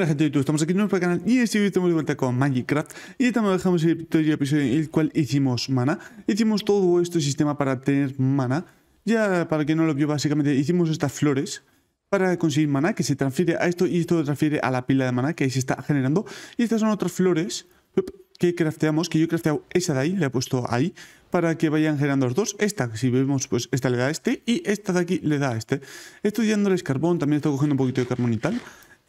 Hola gente de YouTube, estamos aquí en nuestro canal y este video estamos de vuelta con Minecraft y también dejamos el episodio en el cual hicimos mana, hicimos todo este sistema para tener mana, ya para que no lo vio básicamente hicimos estas flores para conseguir mana que se transfiere a esto y esto se transfiere a la pila de mana que ahí se está generando y estas son otras flores que crafteamos, que yo he crafteado esa de ahí, le he puesto ahí, para que vayan generando los dos. Esta, si vemos, pues esta le da a este y esta de aquí le da a este. Estoy dándoles carbón, también estoy cogiendo un poquito de carbón y tal.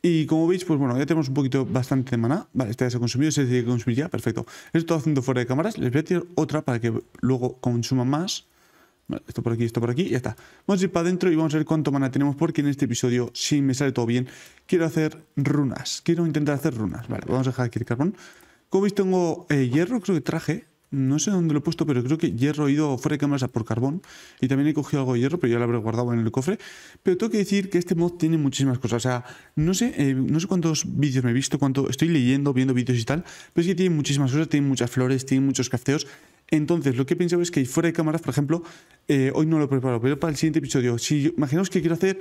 Y como veis, pues bueno, ya tenemos un poquito bastante de maná. Vale, este ya se ha consumido, se tiene que consumir ya, perfecto. Esto haciendo fuera de cámaras. Les voy a tirar otra para que luego consuma más. Vale, esto por aquí, esto por aquí, ya está. Vamos a ir para adentro y vamos a ver cuánto mana tenemos, porque en este episodio, si me sale todo bien, quiero hacer runas. Quiero intentar hacer runas. Vale, vamos a dejar aquí el carbón. Como veis, tengo eh, hierro, creo que traje no sé dónde lo he puesto, pero creo que hierro he ido fuera de cámara por carbón. Y también he cogido algo de hierro, pero ya lo habré guardado en el cofre. Pero tengo que decir que este mod tiene muchísimas cosas. O sea, no sé, eh, no sé cuántos vídeos me he visto, cuánto estoy leyendo, viendo vídeos y tal. Pero es que tiene muchísimas cosas, tiene muchas flores, tiene muchos cafeos. Entonces, lo que he pensado es que fuera de cámaras, por ejemplo, eh, hoy no lo he preparado, pero para el siguiente episodio, si imaginaos que quiero hacer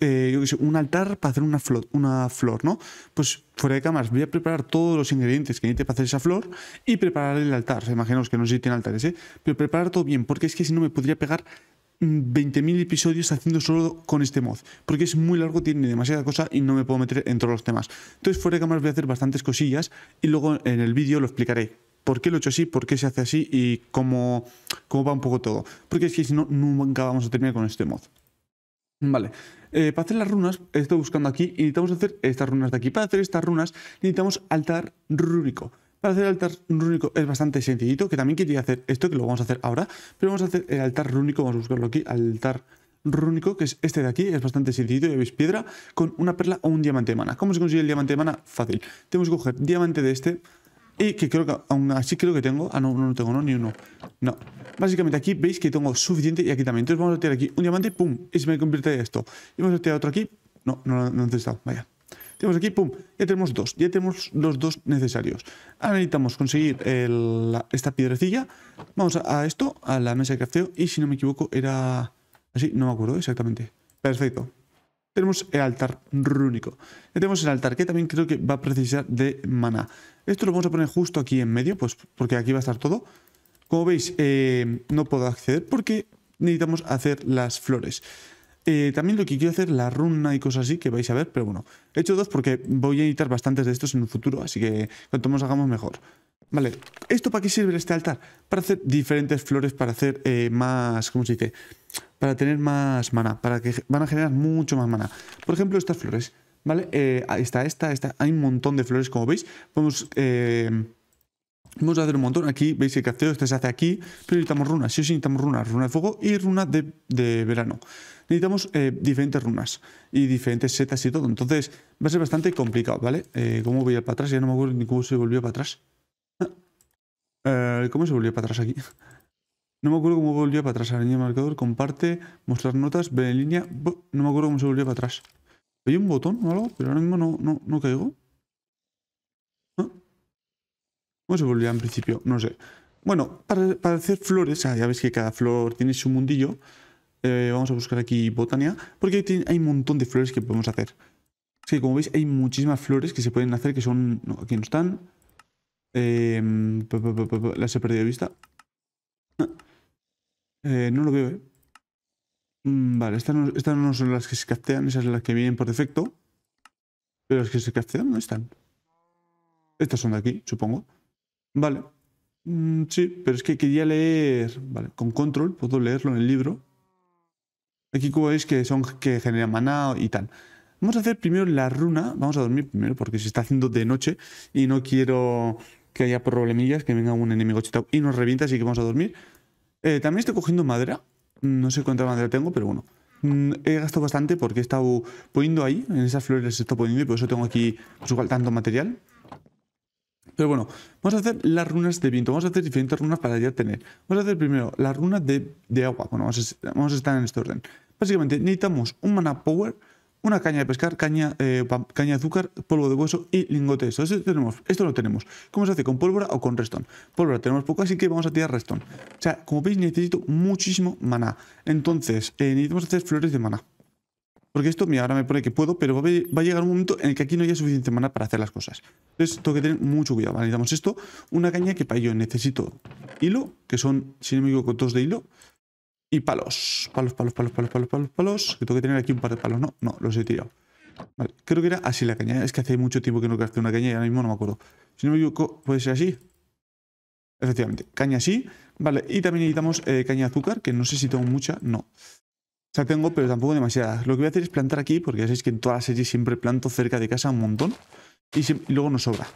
eh, un altar para hacer una flor, una flor, ¿no? Pues fuera de cámaras voy a preparar todos los ingredientes que necesite para hacer esa flor y preparar el altar. imaginaos que no sé si tiene altares, ¿eh? Pero preparar todo bien, porque es que si no me podría pegar 20.000 mm, episodios haciendo solo con este mod, porque es muy largo, tiene demasiada cosa y no me puedo meter en todos los temas. Entonces, fuera de cámaras voy a hacer bastantes cosillas y luego en el vídeo lo explicaré por qué lo he hecho así, por qué se hace así y cómo, cómo va un poco todo. Porque es que si no, nunca vamos a terminar con este mod. Vale, eh, para hacer las runas, estoy buscando aquí y necesitamos hacer estas runas de aquí. Para hacer estas runas necesitamos altar rúnico. Para hacer altar rúnico es bastante sencillito, que también quería hacer esto, que lo vamos a hacer ahora, pero vamos a hacer el altar rúnico, vamos a buscarlo aquí, altar rúnico, que es este de aquí, es bastante sencillito, ya veis piedra, con una perla o un diamante de mana. ¿Cómo se consigue el diamante de mana? Fácil. Tenemos que coger diamante de este, y que creo que aún así creo que tengo... Ah, no, no, tengo, no, ni uno. No. Básicamente aquí veis que tengo suficiente y aquí también. Entonces vamos a tirar aquí un diamante, pum, y se me convierte esto. Y vamos a tirar otro aquí. No, no, no he necesitado, vaya. Tenemos aquí, pum, ya tenemos dos. Ya tenemos los dos necesarios. Ahora necesitamos conseguir esta piedrecilla. Vamos a, a, esto, a la mesa de crafteo. Y si no me equivoco, era así, no me acuerdo exactamente. Perfecto tenemos el altar rúnico. tenemos el altar que también creo que va a precisar de maná. Esto lo vamos a poner justo aquí en medio, pues porque aquí va a estar todo. Como veis, eh, no puedo acceder porque necesitamos hacer las flores. Eh, también lo que quiero hacer, la runa y cosas así, que vais a ver, pero bueno. He hecho dos porque voy a editar bastantes de estos en un futuro, así que cuanto más hagamos mejor. Vale, ¿esto para qué sirve este altar? Para hacer diferentes flores, para hacer eh, más, ¿cómo se dice? para tener más mana, para que van a generar mucho más mana. Por ejemplo, estas flores, ¿vale? Eh, está, esta, esta, hay un montón de flores, como veis. Podemos, eh, vamos a hacer un montón. Aquí veis el casteo este se hace aquí, pero necesitamos runas. Sí sí necesitamos runas, runa de fuego y runa de, verano. Necesitamos eh, diferentes runas y diferentes setas y todo. Entonces va a ser bastante complicado, ¿vale? Eh, ¿Cómo voy a ir para atrás? Ya no me acuerdo ni cómo se volvió para atrás. Ah. ¿Cómo se volvió para atrás aquí? No me acuerdo cómo volvió para atrás a marcador. Comparte, mostrar notas, ver en línea. No me acuerdo cómo se volvió para atrás. Hay un botón o algo, pero ahora mismo no, no, no caigo. ¿Cómo se volvía en principio? No sé. Bueno, para, hacer flores, ah, ya veis que cada flor tiene su mundillo. Eh, vamos a buscar aquí botánica. porque hay, un montón de flores que podemos hacer. que como veis hay muchísimas flores que se pueden hacer que son... No, aquí no están. Em, las he perdido de vista. Ah. Eh, no lo veo. Eh. Mm, vale, estas no, no son las que se castean esas son las que vienen por defecto. Pero las que se castean no están. Estas son de aquí, supongo. Vale. Mm, sí, pero es que quería leer... Vale, con control puedo leerlo en el libro. Aquí como veis que son que generan maná y tal. Vamos a hacer primero la runa. Vamos a dormir primero porque se está haciendo de noche y no quiero que haya problemillas, que venga un enemigo chitao y nos revienta, así que vamos a dormir. Eh, también estoy cogiendo madera. Mm, no sé cuánta madera tengo, pero bueno. Mm, he gastado bastante porque he estado poniendo ahí, en esas flores he estado poniendo y por eso tengo aquí, pues igual, tanto material. Pero bueno, vamos a hacer las runas de viento. Vamos a hacer diferentes runas para ya tener. Vamos a hacer primero las runas de, agua. Bueno, vamos a estar en este orden. Básicamente necesitamos un mana power una caña de pescar, caña, eh, caña de azúcar, polvo de hueso y lingote eso Esto tenemos, esto lo tenemos. ¿Cómo se hace? ¿Con pólvora o con restón? Pólvora tenemos poco, así que vamos a tirar restón. O sea, como veis necesito muchísimo maná. Entonces, eh, necesitamos hacer flores de maná. Porque esto, mira, ahora me pone que puedo, pero va a llegar un momento en el que aquí no haya suficiente maná para hacer las cosas. Entonces, tengo que tener mucho cuidado. necesitamos esto, una caña que para ello necesito hilo, que son, si no me equivoco, dos de hilo. Y palos. Palos, palos, palos, palos, palos, palos, Que tengo que tener aquí un par de palos, ¿no? No, los he tirado. Vale, creo que era así la caña. ¿eh? Es que hace mucho tiempo que no gasté una caña y ahora mismo no me acuerdo. Si no me equivoco, puede ser así. Efectivamente, caña así. Vale, y también necesitamos eh, caña de azúcar, que no sé si tengo mucha, no. ya tengo, pero tampoco demasiada. Lo que voy a hacer es plantar aquí, porque ya sabéis que en todas las series siempre planto cerca de casa un montón. Y, y luego nos sobra.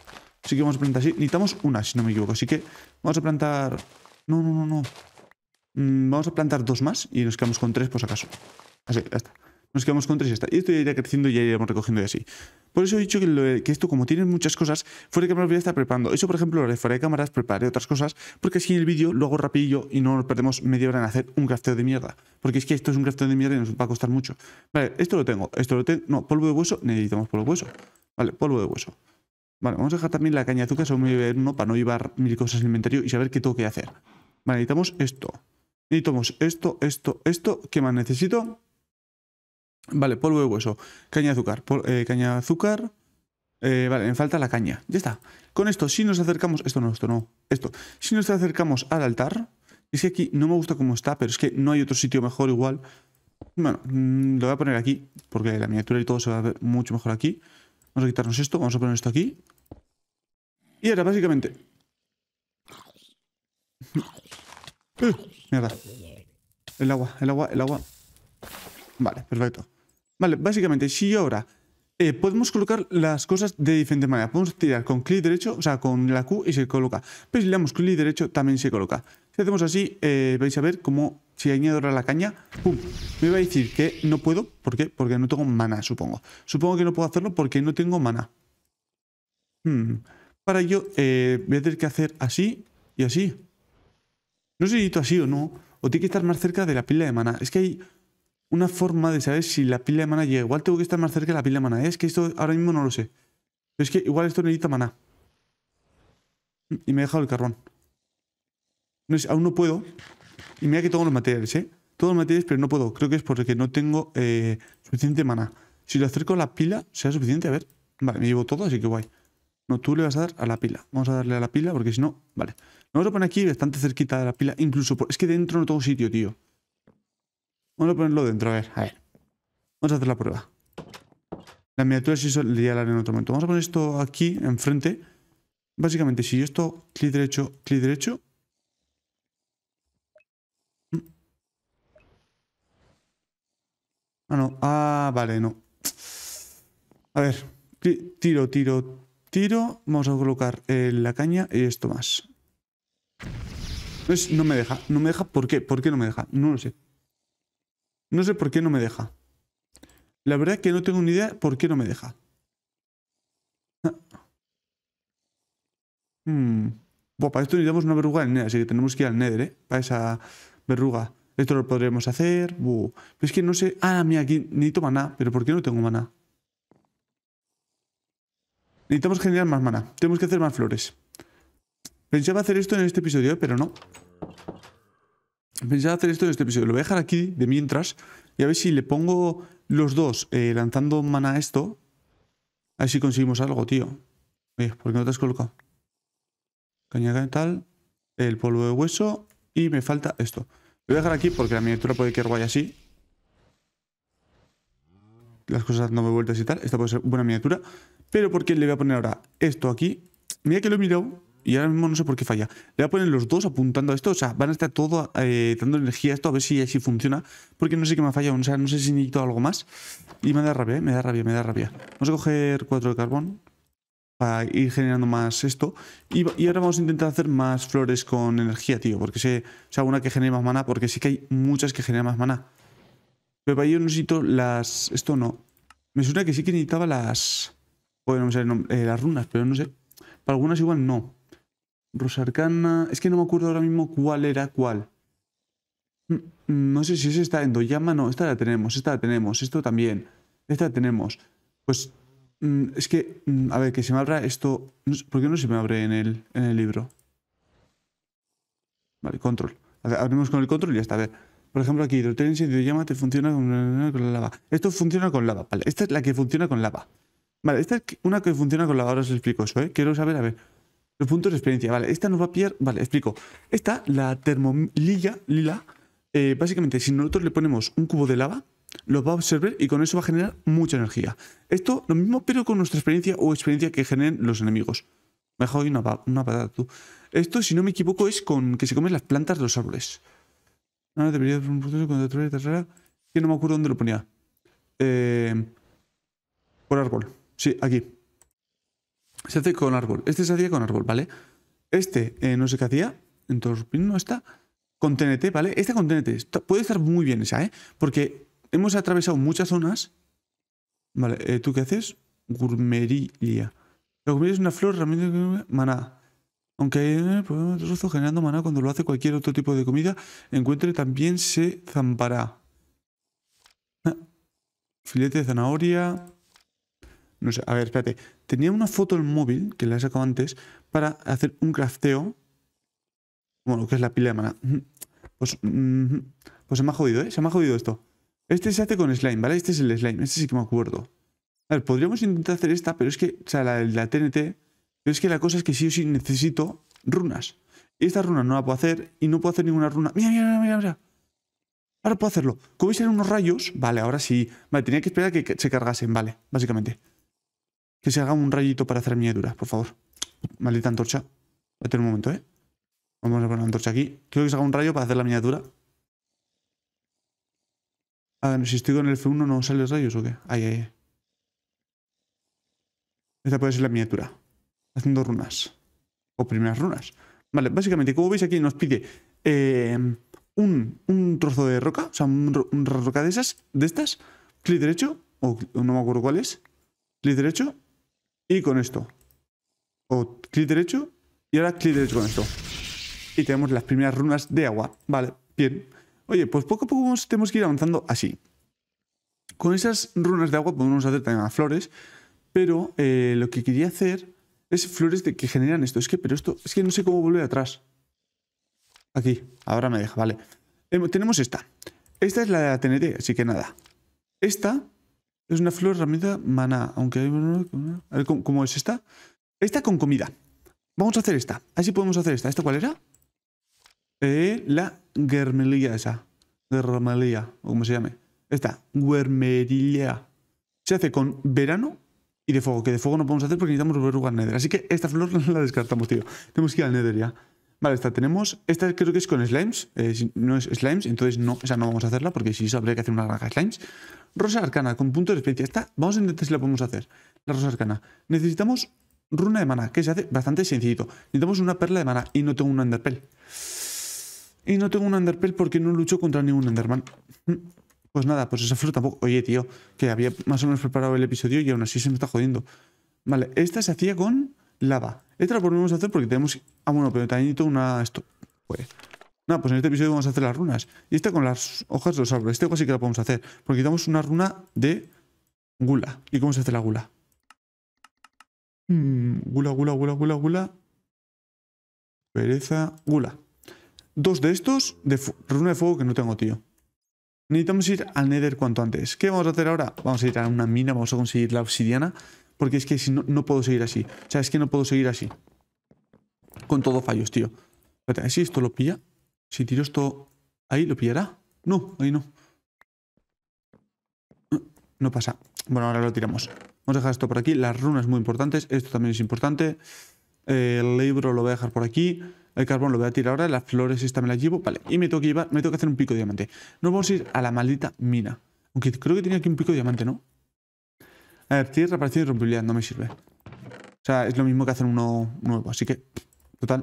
Así que vamos a plantar así. Necesitamos una, si no me equivoco. Así que vamos a plantar... No, no, no, no. Mm, vamos a plantar dos más y nos quedamos con tres por si acaso. Así, ya está. Nos quedamos con tres y ya está. Y esto ya irá creciendo y ya iremos recogiendo y así. Por eso he dicho que, esto, como tiene muchas cosas, fuera de cámara voy a estar preparando. Eso, por ejemplo, lo fuera de cámaras, prepararé otras cosas, porque así en el vídeo lo hago rapidillo y no nos perdemos media hora en hacer un crafteo de mierda. Porque es que esto es un crafteo de mierda y nos va a costar mucho. Vale, esto lo tengo, esto lo tengo. No, polvo de hueso, necesitamos polvo de hueso. Vale, polvo de hueso. Vale, vamos a dejar también la caña de azúcar, solo me a ver uno para no llevar mil cosas en el inventario y saber qué tengo que hacer. Vale, necesitamos esto. Necesitamos esto, esto, esto. ¿Qué más necesito? Vale, polvo de hueso, caña de azúcar, eh, caña de azúcar. Eh, vale, me falta la caña. Ya está. Con esto, si nos acercamos... Esto no, esto no. Esto. Si nos acercamos al altar... Es que aquí no me gusta cómo está, pero es que no hay otro sitio mejor igual. Bueno, mm, lo voy a poner aquí, porque la miniatura y todo se va a ver mucho mejor aquí. Vamos a quitarnos esto, vamos a poner esto aquí. Y ahora, básicamente... El agua, el agua, el agua. Vale, perfecto. Vale, básicamente, si ahora eh, podemos colocar las cosas de diferente manera. Podemos tirar con clic derecho, o sea, con la Q y se coloca. Pero si le damos clic derecho, también se coloca. Si hacemos así, eh, vais a ver cómo si añado ahora la caña, ¡pum! Me va a decir que no puedo. ¿Por qué? Porque no tengo mana, supongo. Supongo que no puedo hacerlo porque no tengo mana. Hmm. Para ello, eh, voy a tener que hacer así y así. No sé si esto así o no, o tiene que estar más cerca de la pila de mana. Es que hay una forma de saber si la pila de mana llega. Igual tengo que estar más cerca de la pila de mana. Es que esto ahora mismo no lo sé. Pero es que igual esto necesita maná. Y me he dejado el carbón. aún no puedo. Y mira que tengo los materiales, ¿eh? Todos los materiales, pero no puedo. Creo que es porque no tengo eh, suficiente mana Si lo acerco a la pila, ¿será suficiente? A ver. Vale, me llevo todo, así que guay. No, tú le vas a dar a la pila. Vamos a darle a la pila porque si no... Vale. Vamos a poner aquí bastante cerquita de la pila, incluso Es que dentro no tengo sitio, tío. Vamos a ponerlo dentro, a ver, a ver. Vamos a hacer la prueba. La miniatura sí ya la haré en otro momento. Vamos a poner esto aquí, enfrente. Básicamente, si yo esto, clic derecho, clic derecho. Ah, no. Ah, vale, no. A ver, tiro, tiro, tiro. Vamos a colocar eh, la caña y esto más no me deja. No me deja. ¿Por qué? ¿Por qué no me deja? No lo sé. No sé por qué no me deja. La verdad es que no tengo ni idea por qué no me deja. Ah. Hmm. Buah, para esto necesitamos una verruga en Nether, así que tenemos que ir al Nether, ¿eh? Para esa verruga. Esto lo podremos hacer. es que no sé. Ah, mira, aquí necesito maná. ¿Pero por qué no tengo maná? Necesitamos generar más maná. Tenemos que hacer más flores. Pensaba hacer esto en este episodio, pero no. Pensaba hacer esto en este episodio. Lo voy a dejar aquí de mientras. Y a ver si le pongo los dos eh, lanzando mana a esto. A ver si conseguimos algo, tío. Oye, ¿Por qué no te has colocado? Caña de tal. El polvo de hueso. Y me falta esto. Lo voy a dejar aquí porque la miniatura puede quedar guay así. Las cosas no me vueltas y tal. Esta puede ser buena miniatura. Pero porque le voy a poner ahora esto aquí. Mira que lo he mirado y ahora mismo no sé por qué falla. Le voy a poner los dos apuntando a esto. O sea, van a estar todos eh, dando energía a esto a ver si así funciona. Porque no sé qué me ha fallado. O sea, no sé si necesito algo más. Y me da rabia, ¿eh? me da rabia, me da rabia. Vamos a coger cuatro de carbón. Para ir generando más esto. Y, ahora vamos a intentar hacer más flores con energía, tío. Porque sé. O sea, una que genere más mana Porque sí que hay muchas que generan más mana Pero para ello necesito las. Esto no. Me suena que sí que necesitaba las. Bueno, no me eh, las runas, pero no sé. Para algunas igual no. Rosarcana. Es que no me acuerdo ahora mismo cuál era cuál. Mm, mm, no sé si es esta endoyama. No, esta la tenemos, esta la tenemos, esto también. Esta la tenemos. Pues mm, es que, a ver, que se me abra esto. ¿Por qué no se me abre en el, el libro? Vale, control. Abrimos con el control y ya está. A ver. Por ejemplo, aquí, hidrotensia, llama, te funciona con, la lava. Esto funciona con lava, vale. Esta es la que funciona con lava. Vale, esta es una que funciona con lava. Ahora os explico eso, ¿eh? Quiero saber, a ver puntos de experiencia, vale. Esta nos va a pillar. Vale, explico. Esta, la termolilla lila, eh, básicamente, si nosotros le ponemos un cubo de lava, Lo va a absorber y con eso va a generar mucha energía. Esto lo mismo, pero con nuestra experiencia o experiencia que generen los enemigos. Me una, una patada tú. Esto, si no me equivoco, es con que se comen las plantas de los árboles. Ah, debería un Que no me acuerdo dónde lo ponía. Eh, por árbol. Sí, aquí se hace con árbol. Este se hacía con árbol, ¿vale? Este eh, no sé qué hacía. Entonces, no está. Con TNT, ¿vale? Este con TNT. puede estar muy bien esa, ¿eh? Porque hemos atravesado muchas zonas. Vale, eh, ¿tú qué haces? Gurmerilia. La gurmería es una flor realmente maná. Aunque hay eh, problema generando maná cuando lo hace cualquier otro tipo de comida, encuentre también se zampará. Ah, filete de zanahoria. No sé, a ver, espérate. Tenía una foto el móvil, que la he sacado antes, para hacer un crafteo. Bueno, que es la pila de mana. Pues, pues se me ha jodido, ¿eh? Se me ha jodido esto. Este se hace con slime, ¿vale? Este es el slime. Este sí que me acuerdo. A ver, podríamos intentar hacer esta, pero es que... O sea, la, la TNT... Pero es que la cosa es que sí o sí necesito runas. esta runa no la puedo hacer y no puedo hacer ninguna runa. Mira, mira, mira, mira. Ahora puedo hacerlo. Como a unos rayos. Vale, ahora sí. Vale, tenía que esperar que se cargasen. Vale, básicamente. Que se haga un rayito para hacer miniaturas, por favor. Maldita antorcha. tener un momento, ¿eh? Vamos a poner la antorcha aquí. Quiero que se haga un rayo para hacer la miniatura. A ver, si estoy con el F1 no sale rayos o qué. Ahí, ahí. Esta puede ser la miniatura. Haciendo runas. O primeras runas. Vale, básicamente, como veis aquí nos pide eh, un, trozo de roca, o sea, un roca de esas, de estas, clic derecho, o no me acuerdo cuál es, clic derecho, y con esto. O clic derecho y ahora clic derecho con esto. Y tenemos las primeras runas de agua. Vale, bien. Oye, pues poco a poco tenemos que ir avanzando así. Con esas runas de agua podemos hacer también a flores, pero eh, lo que quería hacer es flores de, que generan esto. Es que, pero esto, es que no sé cómo volver atrás. Aquí, ahora me deja, vale. tenemos esta. Esta es la de la TNT, así que nada. Esta es una flor herramienta maná, aunque hay... A ver, ¿cómo, es esta? Esta con comida. Vamos a hacer esta. Así podemos hacer esta. ¿Esta cuál era? Eh, la guermelilla esa. Germelía, o como se llame. Esta, guermerilla. Se hace con verano y de fuego, que de fuego no podemos hacer porque necesitamos lugar nether. Así que esta flor la descartamos, tío. Tenemos que ir al nether ya. Vale, esta tenemos. Esta creo que es con slimes. Eh, no es slimes, entonces no, esa no vamos a hacerla porque si eso habría que hacer una de slimes. Rosa arcana con punto de experiencia. está, vamos a intentar si la podemos hacer. La rosa arcana. Necesitamos runa de mana, que se hace bastante sencillito. Necesitamos una perla de mana y no tengo un underpell. Y no tengo un underpell porque no lucho contra ningún enderman. Mm. Pues nada, pues esa flor tampoco. Oye, tío, que había más o menos preparado el episodio y aún así se me está jodiendo. Vale, esta se hacía con lava. Esta la volvemos hacer porque tenemos... Ah, bueno, pero también necesito una... Esto... Pues... Nada, pues en este episodio vamos a hacer las runas. Y esta con las hojas de los árboles. Este casi que la podemos hacer. Porque necesitamos una runa de gula. ¿Y cómo se hace la gula? gula, gula, gula, gula, gula. Pereza, gula. Dos de estos de runa de fuego que no tengo, tío. Necesitamos ir al Nether cuanto antes. ¿Qué vamos a hacer ahora? Vamos a ir a una mina, vamos a conseguir la obsidiana. Porque es que si no, no puedo seguir así. O sea, es que no puedo seguir así. Con todo fallos, tío. Espérate, a si esto lo pilla. Si tiro esto ahí, ¿lo pillará? No, ahí no. No pasa. Bueno, ahora lo tiramos. Vamos a dejar esto por aquí. Las runas muy importantes. Esto también es importante. el libro lo voy a dejar por aquí. El carbón lo voy a tirar ahora. Las flores esta me las llevo. Vale. Y me tengo que llevar, me tengo que hacer un pico de diamante. Nos vamos a ir a la maldita mina. Aunque creo que tenía aquí un pico de diamante, ¿no? A ver, tiene y rompibilidad, no me sirve. O sea, es lo mismo que hacer uno nuevo, así que... Total,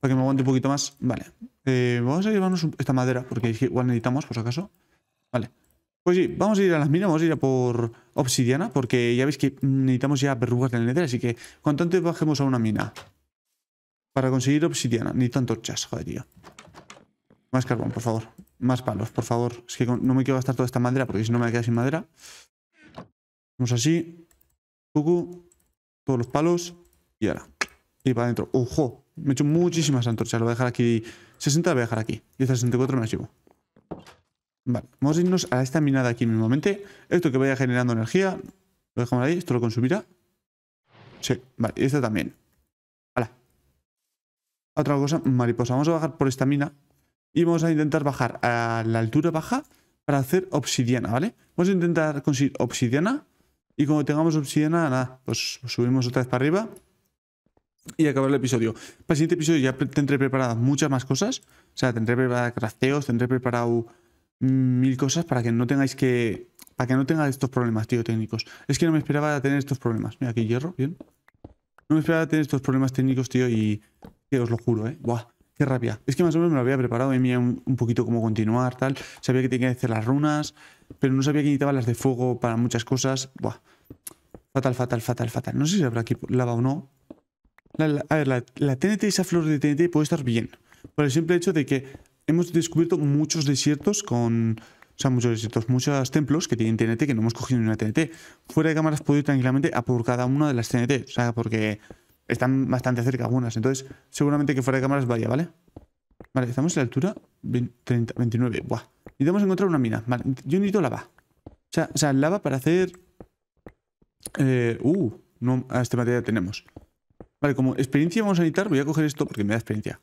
para que me aguante un poquito más. Vale. Eh, vamos a llevarnos esta madera, porque igual necesitamos, por si acaso. Vale. Pues sí, vamos a ir a las minas, vamos a ir a por obsidiana, porque ya veis que necesitamos ya verrugas del Nether, así que cuanto antes bajemos a una mina para conseguir obsidiana, necesito torchas, joder, tío. Más carbón, por favor. Más palos, por favor. Es que no me quiero gastar toda esta madera, porque si no me queda sin madera. Vamos así. Cucu. Todos los palos. Y ahora. Y para adentro. ¡Ojo! Me he hecho muchísimas antorchas. Lo voy a dejar aquí. 60 lo voy a dejar aquí. Y 64 me las llevo. Vale. Vamos a irnos a esta mina de aquí Momento, Esto que vaya generando energía. Lo dejamos ahí. Esto lo consumirá. Sí. Vale. Y esta también. ¡Hala! Otra cosa. Mariposa. Vamos a bajar por esta mina. Y vamos a intentar bajar a la altura baja para hacer obsidiana, ¿vale? Vamos a intentar conseguir obsidiana y cuando tengamos obsidiana, nada, pues subimos otra vez para arriba y acabar el episodio. Para el siguiente episodio ya tendré preparadas muchas más cosas. O sea, tendré preparado crafteos, tendré preparado mm, mil cosas para que no tengáis que... Para que no tengáis estos problemas, tío, técnicos. Es que no me esperaba tener estos problemas. Mira, aquí hierro, bien. No me esperaba tener estos problemas técnicos, tío, y... Que os lo juro, eh. Buah qué rabia. Es que más o menos me lo había preparado, me mí un, poquito cómo continuar, tal. Sabía que tenía que hacer las runas, pero no sabía que necesitaba las de fuego para muchas cosas. Buah. Fatal, fatal, fatal, fatal. No sé si habrá aquí lava o no. a ver, la, la, TNT, esa flor de TNT puede estar bien. Por el simple hecho de que hemos descubierto muchos desiertos con... O sea, muchos desiertos, muchos templos que tienen TNT que no hemos cogido ni una TNT. Fuera de cámaras puedo ir tranquilamente a por cada una de las TNT. O sea, porque están bastante cerca algunas, entonces seguramente que fuera de cámaras vaya, ¿vale? Vale, estamos en la altura 29. Buah. Necesitamos encontrar una mina. Vale, yo necesito lava. O sea, lava para hacer... Eh, uh, no, a este material tenemos. Vale, como experiencia vamos a editar voy a coger esto porque me da experiencia.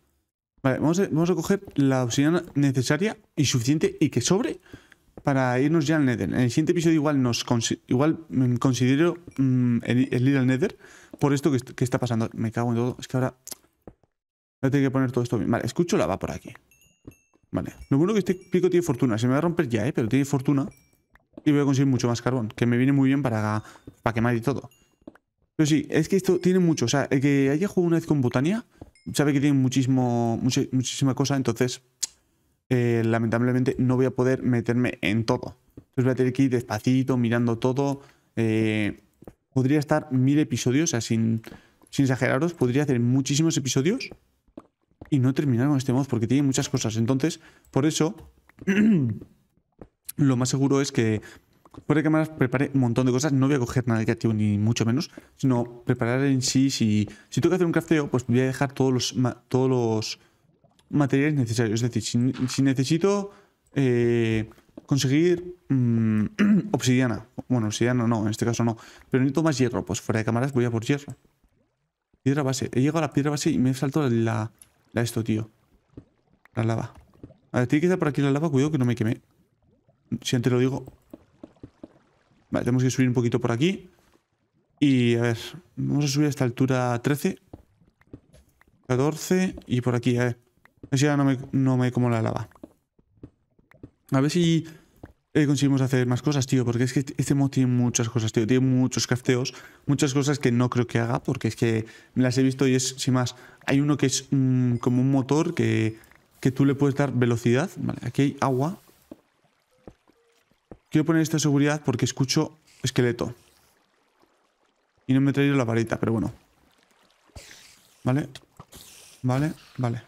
Vale, vamos a, vamos a coger la opción necesaria y suficiente y que sobre para irnos ya al Nether. En el siguiente episodio igual nos igual considero mm, el, Nether por esto que, está pasando. Me cago en todo. Es que ahora... no tengo que poner todo esto bien. Vale, escucho la va por aquí. Vale. Lo bueno que este pico tiene fortuna. Se me va a romper ya, ¿eh? Pero tiene fortuna. Y voy a conseguir mucho más carbón. Que me viene muy bien para, para quemar y todo. Pero sí, es que esto tiene mucho. O sea, el que haya jugado una vez con Botania sabe que tiene muchísimo, muchísima cosa. Entonces, eh, lamentablemente no voy a poder meterme en todo. Entonces voy a tener que ir despacito, mirando todo. Eh, podría estar mil episodios, o sea, sin, sin exageraros, podría hacer muchísimos episodios y no terminar con este mod porque tiene muchas cosas. Entonces, por eso, lo más seguro es que por que más prepare un montón de cosas. No voy a coger nada de creativo ni mucho menos, sino preparar en sí. Si, si tengo que hacer un crafteo, pues voy a dejar todos todos los materiales necesarios. Es decir, si, necesito eh, conseguir mm, obsidiana, bueno, obsidiana no, en este caso no, pero necesito más hierro, pues fuera de cámaras voy a por hierro. Piedra base. He llegado a la piedra base y me he salto la, la esto, tío. La lava. A ver, tiene que estar por aquí la lava. Cuidado que no me queme. Si antes lo digo. Vale, tenemos que subir un poquito por aquí. Y a ver, vamos a subir a esta altura 13. 14 y por aquí, a ver ya no me, no me como la lava. A ver si eh, conseguimos hacer más cosas, tío. Porque es que este mod tiene muchas cosas, tío. Tiene muchos crafteos. Muchas cosas que no creo que haga. Porque es que Me las he visto y es, sin más. Hay uno que es mm, como un motor que, que tú le puedes dar velocidad. Vale, aquí hay agua. Quiero poner esta seguridad porque escucho esqueleto. Y no me he traído la varita, pero bueno. Vale. Vale, vale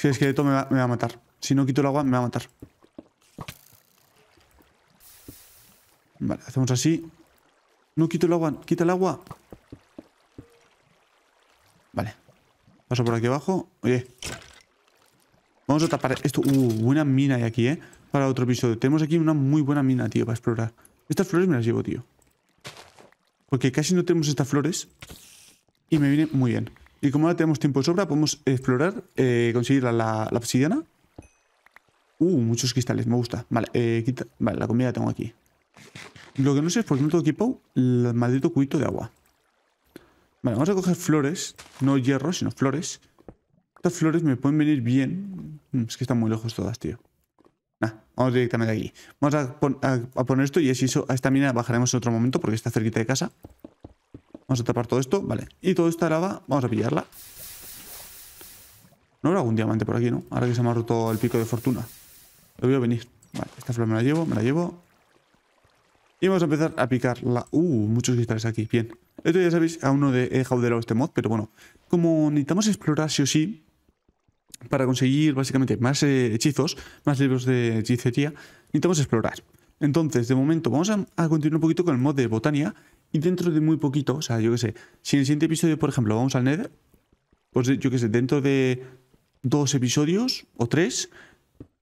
que el esqueleto me va, me va a matar. Si no quito el agua, me va a matar. Vale, hacemos así. No quito el agua, quita el agua. Vale. Paso por aquí abajo. Oye. Vamos a tapar esto. Uh, buena mina hay aquí, ¿eh? Para otro episodio. Tenemos aquí una muy buena mina, tío, para explorar. Estas flores me las llevo, tío. Porque casi no tenemos estas flores. Y me viene muy bien. Y como ahora tenemos tiempo de sobra, podemos explorar, eh, conseguir la, la, obsidiana. Uh, muchos cristales, me gusta. Vale, eh, vale, la comida la tengo aquí. Lo que no sé es por qué no tengo el maldito cubito de agua. Vale, vamos a coger flores, no hierro, sino flores. Estas flores me pueden venir bien. Mm, es que están muy lejos todas, tío. Nah, vamos directamente aquí. Vamos a, poner esto y así a esta mina bajaremos en otro momento porque está cerquita de casa. Vamos a tapar todo esto, vale. Y toda esta lava, vamos a pillarla. No habrá algún diamante por aquí, ¿no? Ahora que se me ha roto el pico de fortuna. Lo voy a venir. Vale, esta flor me la llevo, me la llevo. Y vamos a empezar a picarla. Uh, muchos cristales aquí, bien. Esto ya sabéis, aún no he eh, este mod, pero bueno. Como necesitamos explorar sí o sí, para conseguir básicamente más eh, hechizos, más libros de hechicería, necesitamos explorar. Entonces, de momento, vamos a, a, continuar un poquito con el mod de Botania y dentro de muy poquito, o sea, yo qué sé, si en el siguiente episodio, por ejemplo, vamos al Nether, pues yo qué sé, dentro de dos episodios o tres,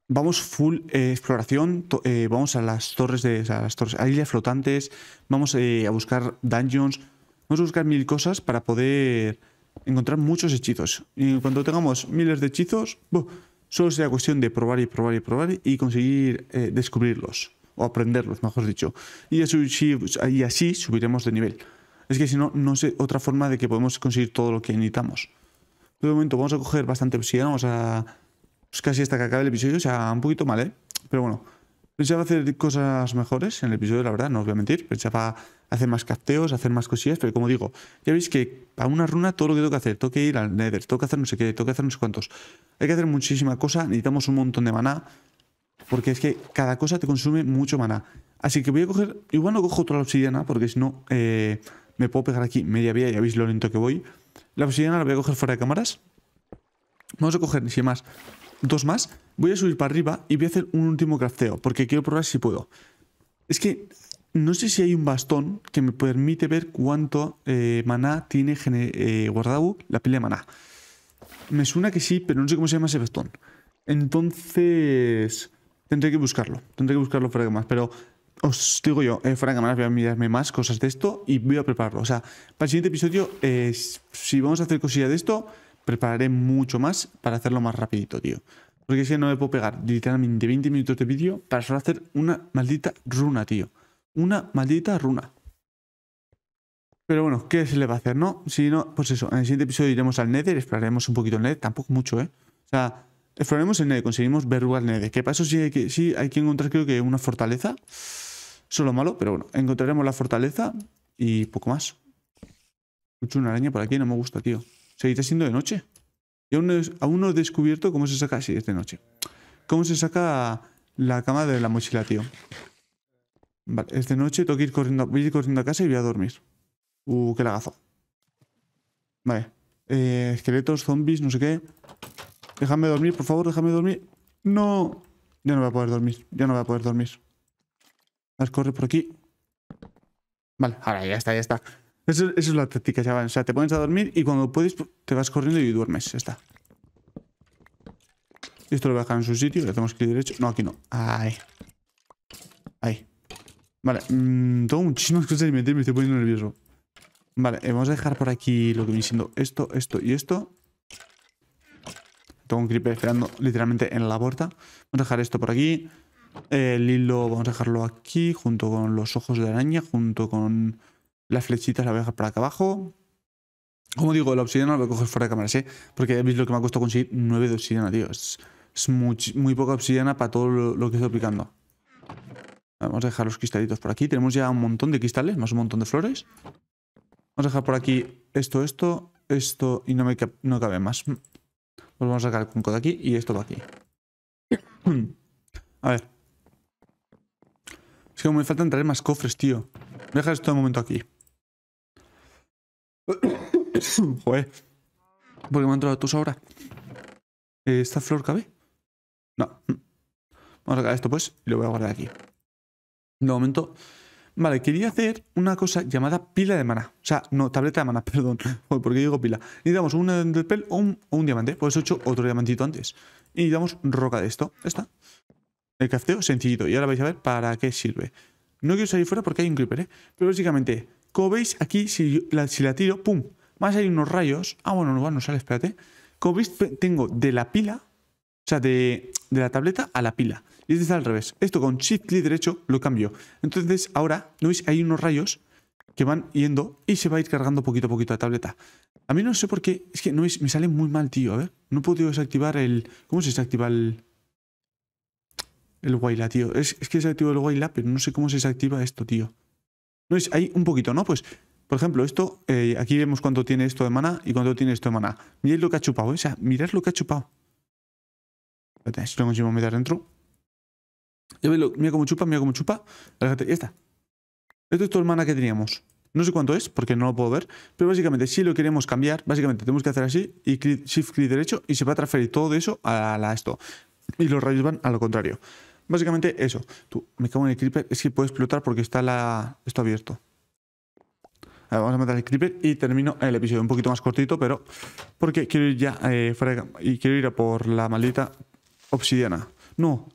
vamos full eh, exploración, eh, vamos a las torres de a las torres, a islas flotantes, vamos eh, a buscar dungeons, vamos a buscar mil cosas para poder encontrar muchos hechizos. Y cuando tengamos miles de hechizos, solo será cuestión de probar y probar y probar y conseguir descubrirlos o aprenderlos, mejor dicho. Y así, y pues, así subiremos de nivel. Es que si no, no sé otra forma de que podemos conseguir todo lo que necesitamos. De momento vamos a coger bastante obsidiana, vamos a... Pues, casi hasta que acabe el episodio, o sea, un poquito mal, ¿eh? Pero bueno, pensaba hacer cosas mejores en el episodio, la verdad, no os voy a mentir. Pensaba hacer más capteos, hacer más cosillas, pero como digo, ya veis que para una runa todo lo que tengo que hacer, tengo que ir al Nether, tengo que hacer no sé qué, tengo que hacer no sé cuántos. Hay que hacer muchísima cosa, necesitamos un montón de maná, porque es que cada cosa te consume mucho maná. Así que voy a coger. Igual no cojo otra obsidiana, porque si no, eh, me puedo pegar aquí media vía. Ya veis lo lento que voy. La obsidiana la voy a coger fuera de cámaras. Vamos a coger, sin más, dos más. Voy a subir para arriba y voy a hacer un último crafteo, porque quiero probar si puedo. Es que no sé si hay un bastón que me permite ver cuánto eh, maná tiene eh, guardado la pila de maná. Me suena que sí, pero no sé cómo se llama ese bastón. Entonces... Tendré que buscarlo, tendré que buscarlo fuera más, pero os digo yo, eh, fuera de cámaras voy a mirarme más cosas de esto y voy a prepararlo. O sea, para el siguiente episodio, eh, si vamos a hacer cosilla de esto, prepararé mucho más para hacerlo más rapidito, tío. Porque si no me puedo pegar literalmente 20 minutos de vídeo para solo hacer una maldita runa, tío. Una maldita runa. Pero bueno, ¿qué se le va a hacer, no? Si no, pues eso, en el siguiente episodio iremos al Nether, exploraremos un poquito el Nether, tampoco mucho, ¿eh? O sea, Exploremos el Nede, conseguimos verrugar el ¿Qué Que si sí hay que, hay que encontrar, creo que, una fortaleza. Solo malo, pero bueno, encontraremos la fortaleza y poco más. Escucho una araña por aquí, no me gusta, tío. Seguirá siendo de noche. Y aún no, he descubierto cómo se saca. Sí, es de noche. ¿Cómo se saca la cama de la mochila, tío? Vale, es de noche, tengo que ir corriendo, a ir corriendo a casa y voy a dormir. Uh, qué lagazo. Vale. Eh, esqueletos, zombies, no sé qué. Déjame dormir, por favor, déjame dormir. No. Ya no voy a poder dormir. Ya no voy a poder dormir. A ver, corre por aquí. Vale, ahora ya está, ya está. Esa es la táctica, chaval. O sea, te pones a dormir y cuando puedes te vas corriendo y duermes. Ya está. Esto lo voy a dejar en su sitio. Le hacemos clic derecho. No, aquí no. Ahí. Ahí. Vale. Mm, tengo muchísimas cosas que meter. Me estoy poniendo nervioso. Vale, eh, vamos a dejar por aquí lo que viene siendo esto, esto y esto con un creeper esperando literalmente en la puerta. Vamos a dejar esto por aquí. El hilo vamos a dejarlo aquí, junto con los ojos de araña, junto con las flechitas, la voy a dejar para acá abajo. Como digo, la obsidiana lo voy a coger fuera de cámara, sí Porque habéis visto lo que me ha costado conseguir 9 de obsidiana, tío. Es, muy, poca obsidiana para todo lo, que estoy aplicando. Vamos a dejar los cristalitos por aquí. Tenemos ya un montón de cristales, más un montón de flores. Vamos a dejar por aquí esto, esto, esto y no me no cabe más. Pues vamos a sacar el conco de aquí y esto va aquí. A ver. Es que me faltan traer más cofres, tío. dejar esto de momento aquí. Joder. ¿Por qué me han entrado tus ahora? Eh, ¿Esta flor cabe? No. Vamos a sacar esto, pues, y lo voy a guardar aquí. De momento, Vale, quería hacer una cosa llamada pila de mana O sea, no, tableta de mana perdón. porque digo pila? Necesitamos un enderpel eh, o un, diamante. Pues he hecho otro diamantito antes. Y necesitamos roca de esto. Esta. El crafteo sencillito. Y ahora vais a ver para qué sirve. No quiero salir fuera porque hay un creeper, ¿eh? Pero básicamente, como veis aquí, si, la, tiro, ¡pum! más hay unos rayos. Ah, bueno, no, no sale, espérate. Como veis, tengo de la pila, o sea, de, de la tableta a la pila. Y este está al revés. Esto con Shift clic derecho lo cambio. Entonces ahora, ¿no veis? Hay unos rayos que van yendo y se va a ir cargando poquito a poquito la tableta. A mí no sé por qué, es que no veis, me sale muy mal, tío. A ver, no he podido desactivar el... ¿Cómo se desactiva el...? El Waila, tío. Es, es que desactivo el Waila, pero no sé cómo se desactiva esto, tío. No veis? Hay un poquito, ¿no? Pues, por ejemplo, esto, eh, aquí vemos cuánto tiene esto de mana y cuánto tiene esto de mana. Mirad lo que ha chupado, ¿eh? o sea, mirad lo que ha chupado. Espérate, si lo consigo meter dentro. Ya mira cómo chupa, mira cómo chupa. ya está. Esto es todo el mana que teníamos. No sé cuánto es, porque no lo puedo ver, pero básicamente si lo queremos cambiar, básicamente tenemos que hacer así, y shift clic derecho, y se va a transferir todo eso a, esto. Y los rayos van a lo contrario. Básicamente eso. Tú, me cago en el creeper, es que puede explotar porque está la... esto abierto. A vamos a matar el creeper y termino el episodio un poquito más cortito, pero porque quiero ir ya eh, fuera de... y quiero ir a por la maldita obsidiana. No,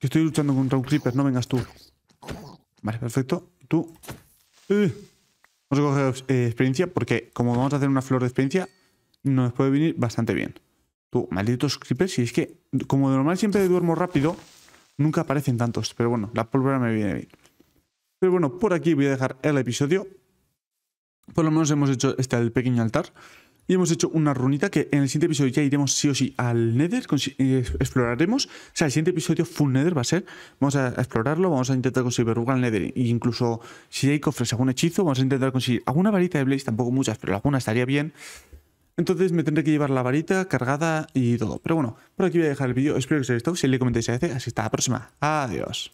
que estoy luchando contra un creeper, no vengas tú. Vale, perfecto. Tú. Eh, vamos a coger eh, experiencia porque como vamos a hacer una flor de experiencia, nos puede venir bastante bien. Tú, malditos creepers, si es que como de normal siempre duermo rápido, nunca aparecen tantos. Pero bueno, la pólvora me viene bien. Pero bueno, por aquí voy a dejar el episodio. Por lo menos hemos hecho este el pequeño altar. Y hemos hecho una runita que en el siguiente episodio ya iremos sí o sí al Nether, eh, exploraremos. O sea, el siguiente episodio full Nether va a ser, vamos a explorarlo, vamos a intentar conseguir verruga al Nether. E incluso si hay cofres, algún hechizo, vamos a intentar conseguir alguna varita de Blaze, tampoco muchas, pero alguna estaría bien. Entonces me tendré que llevar la varita cargada y todo. Pero bueno, por aquí voy a dejar el vídeo. Espero que os haya gustado. Si le comentáis a veces, así hasta la próxima. Adiós.